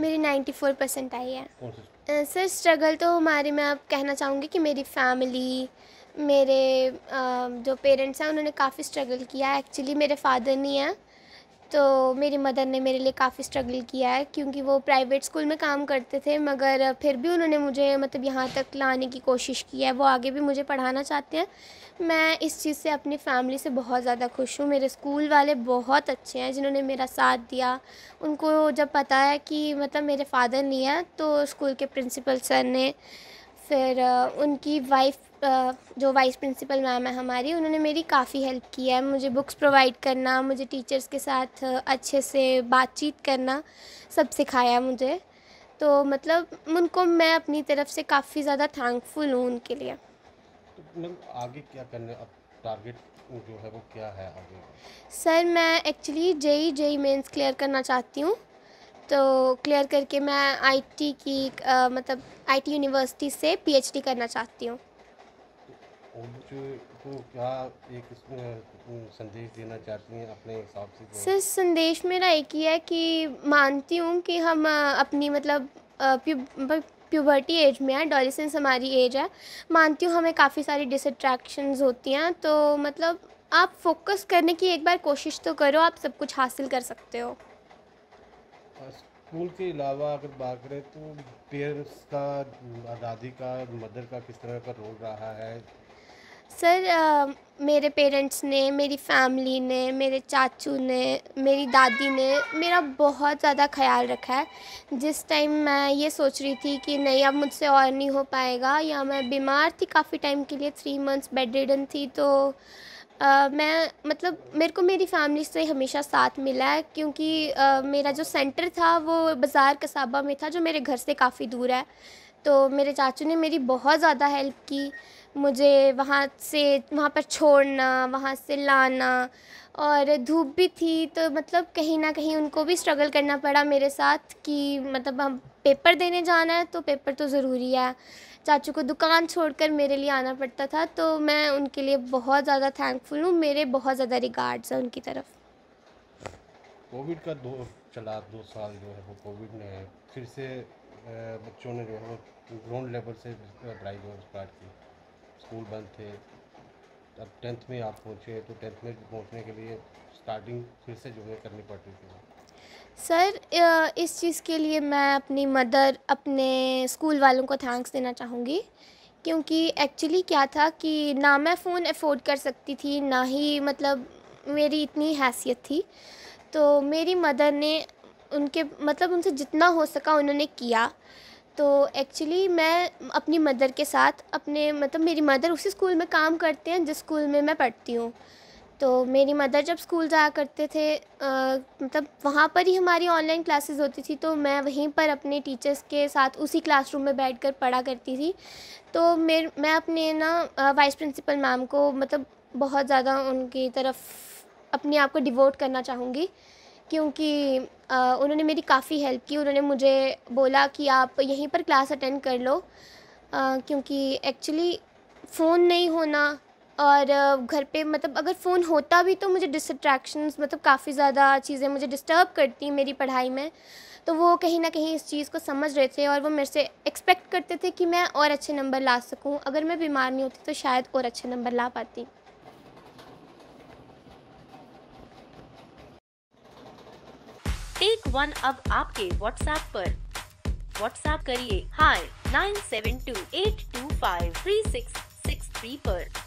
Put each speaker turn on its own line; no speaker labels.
मेरी ninety four percent आई
है
sir struggle तो हमारे मैं आप कहना चाहूँगी कि मेरी फैमिली मेरे जो पेरेंट्स हैं उन्होंने काफ़ी स्ट्रगल किया एक्चुअली मेरे फादर नहीं हैं तो मेरी मदर ने मेरे लिए काफ़ी स्ट्रगल किया है क्योंकि वो प्राइवेट स्कूल में काम करते थे मगर फिर भी उन्होंने मुझे मतलब यहाँ तक लाने की कोशिश की है वो आगे भी मुझे पढ़ाना चाहते हैं मैं इस चीज़ से अपनी फैमिली से बहुत ज़्यादा खुश हूँ मेरे स्कूल वाले बहुत अच्छे हैं जिन्होंने मेरा साथ दिया उनको जब पता है कि मतलब मेरे फादर नहीं है तो स्कूल के प्रिंसिपल सर ने फिर उनकी वाइफ जो वाइस प्रिंसिपल मैम है हमारी उन्होंने मेरी काफ़ी हेल्प की है मुझे बुक्स प्रोवाइड करना मुझे टीचर्स के साथ अच्छे से बातचीत करना सब सिखाया मुझे तो मतलब उनको मैं अपनी तरफ से काफ़ी ज़्यादा थैंकफुल हूँ उनके लिए
तो मतलब आगे क्या करने अब टारगेट जो है वो क्या है आगे
सर मैं actually JEE JEE mains clear करना चाहती हूँ तो क्लियर करके मैं आईटी की आ, मतलब आईटी यूनिवर्सिटी से पीएचडी करना चाहती हूँ
कोच संदेश सर
संदेश मेरा एक ही है कि मानती हूँ कि हम अपनी मतलब प्यूबर्टी मतलब एज में है डॉलीसेंस हमारी एज है मानती हूँ हमें काफ़ी सारी डिसट्रैक्शन होती हैं तो मतलब आप फोकस करने की एक बार कोशिश तो करो आप सब कुछ हासिल कर सकते हो
स्कूल के अलावा अगर बात करें तो पेरेंट्स का दादी का मदर का किस तरह का रोल रहा है
सर आ, मेरे पेरेंट्स ने मेरी फैमिली ने मेरे चाचू ने मेरी दादी ने मेरा बहुत ज़्यादा ख्याल रखा है जिस टाइम मैं ये सोच रही थी कि नहीं अब मुझसे और नहीं हो पाएगा या मैं बीमार थी काफ़ी टाइम के लिए थ्री मंथ्स बेड रिडन थी तो Uh, मैं मतलब मेरे को मेरी फैमिली से हमेशा साथ मिला है क्योंकि uh, मेरा जो सेंटर था वो बाज़ार कसाबा में था जो मेरे घर से काफ़ी दूर है तो मेरे चाचू ने मेरी बहुत ज़्यादा हेल्प की मुझे वहाँ से वहाँ पर छोड़ना वहाँ से लाना और धूप भी थी तो मतलब कहीं ना कहीं उनको भी स्ट्रगल करना पड़ा मेरे साथ कि मतलब हम पेपर देने जाना है तो पेपर तो ज़रूरी है चाचू को दुकान छोड़कर मेरे लिए आना पड़ता था तो मैं उनके लिए बहुत ज़्यादा थैंकफुल हूँ मेरे बहुत ज़्यादा रिगार्ड्स हैं उनकी तरफ
कोविड का दो चला दो साल जो है वो कोविड ने फिर से बच्चों ने जो है ग्राउंड लेवल से पढ़ाई स्टार्ट की स्कूल बंद थे अब टेंथ में आप पहुँचे तो टेंथ में पहुँचने के लिए स्टार्टिंग फिर से जो है करनी पड़ती थी
सर इस चीज़ के लिए मैं अपनी मदर अपने स्कूल वालों को थैंक्स देना चाहूँगी क्योंकि एक्चुअली क्या था कि ना मैं फ़ोन अफोर्ड कर सकती थी ना ही मतलब मेरी इतनी हैसियत थी तो मेरी मदर ने उनके मतलब उनसे जितना हो सका उन्होंने किया तो एक्चुअली मैं अपनी मदर के साथ अपने मतलब मेरी मदर उसी स्कूल में काम करते हैं जिस स्कूल में मैं पढ़ती हूँ तो मेरी मदर जब स्कूल जाया करते थे आ, मतलब वहाँ पर ही हमारी ऑनलाइन क्लासेस होती थी तो मैं वहीं पर अपने टीचर्स के साथ उसी क्लासरूम में बैठकर पढ़ा करती थी तो मेर मैं अपने ना वाइस प्रिंसिपल मैम को मतलब बहुत ज़्यादा उनकी तरफ अपने आप को डिवोट करना चाहूँगी क्योंकि उन्होंने मेरी काफ़ी हेल्प की उन्होंने मुझे बोला कि आप यहीं पर क्लास अटेंड कर लो क्योंकि एक्चुअली फ़ोन नहीं होना और घर पे मतलब अगर फ़ोन होता भी तो मुझे डिस्ट्रैक्शंस मतलब काफ़ी ज़्यादा चीज़ें मुझे डिस्टर्ब करती मेरी पढ़ाई में तो वो कहीं ना कहीं इस चीज़ को समझ रहे थे और वो मेरे से एक्सपेक्ट करते थे कि मैं और अच्छे नंबर ला सकूं अगर मैं बीमार नहीं होती तो शायद और अच्छे नंबर ला पाती एक वन अब आपके व्हाट्सऐप पर व्हाट्सऐप करिए hi nine seven two eight two five three six six three आरोप